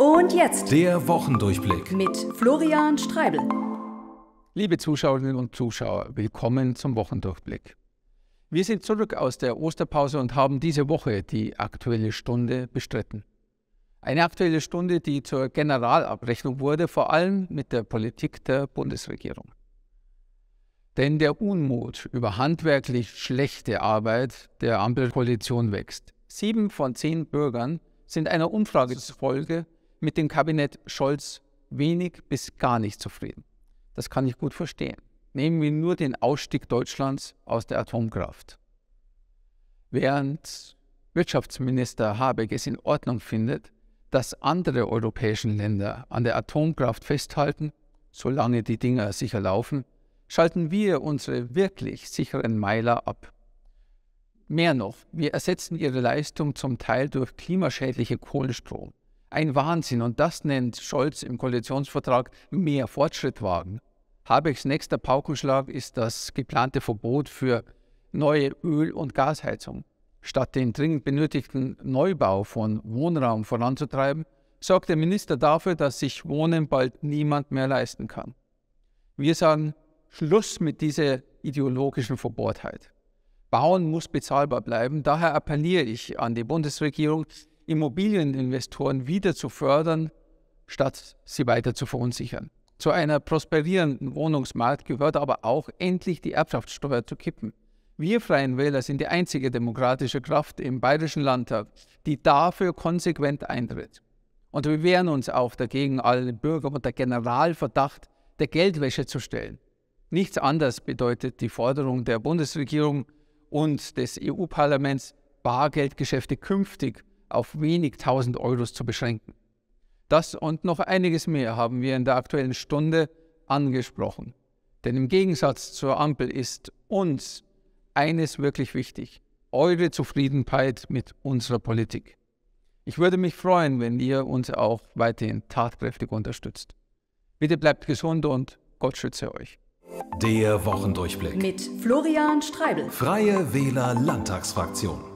Und jetzt der Wochendurchblick mit Florian Streibel. Liebe Zuschauerinnen und Zuschauer, willkommen zum Wochendurchblick. Wir sind zurück aus der Osterpause und haben diese Woche die Aktuelle Stunde bestritten. Eine Aktuelle Stunde, die zur Generalabrechnung wurde, vor allem mit der Politik der Bundesregierung. Denn der Unmut über handwerklich schlechte Arbeit der Ampelkoalition wächst. Sieben von zehn Bürgern sind einer Umfrage zufolge mit dem Kabinett Scholz wenig bis gar nicht zufrieden. Das kann ich gut verstehen. Nehmen wir nur den Ausstieg Deutschlands aus der Atomkraft. Während Wirtschaftsminister Habeck es in Ordnung findet, dass andere europäischen Länder an der Atomkraft festhalten, solange die Dinger sicher laufen, schalten wir unsere wirklich sicheren Meiler ab. Mehr noch, wir ersetzen ihre Leistung zum Teil durch klimaschädliche Kohlenstrom. Ein Wahnsinn und das nennt Scholz im Koalitionsvertrag mehr Fortschritt wagen. Habecks nächster Paukenschlag ist das geplante Verbot für neue Öl- und Gasheizung. Statt den dringend benötigten Neubau von Wohnraum voranzutreiben, sorgt der Minister dafür, dass sich Wohnen bald niemand mehr leisten kann. Wir sagen Schluss mit dieser ideologischen Verbohrtheit. Bauen muss bezahlbar bleiben. Daher appelliere ich an die Bundesregierung, Immobilieninvestoren wieder zu fördern, statt sie weiter zu verunsichern. Zu einer prosperierenden Wohnungsmarkt gehört aber auch endlich die Erbschaftssteuer zu kippen. Wir Freien Wähler sind die einzige demokratische Kraft im Bayerischen Landtag, die dafür konsequent eintritt. Und wir wehren uns auch dagegen, allen Bürgern unter Generalverdacht der Geldwäsche zu stellen. Nichts anderes bedeutet die Forderung der Bundesregierung und des EU-Parlaments, Bargeldgeschäfte künftig auf wenig tausend Euros zu beschränken. Das und noch einiges mehr haben wir in der Aktuellen Stunde angesprochen. Denn im Gegensatz zur Ampel ist uns eines wirklich wichtig, eure Zufriedenheit mit unserer Politik. Ich würde mich freuen, wenn ihr uns auch weiterhin tatkräftig unterstützt. Bitte bleibt gesund und Gott schütze euch. Der Wochendurchblick mit Florian Streibel, Freie Wähler Landtagsfraktion.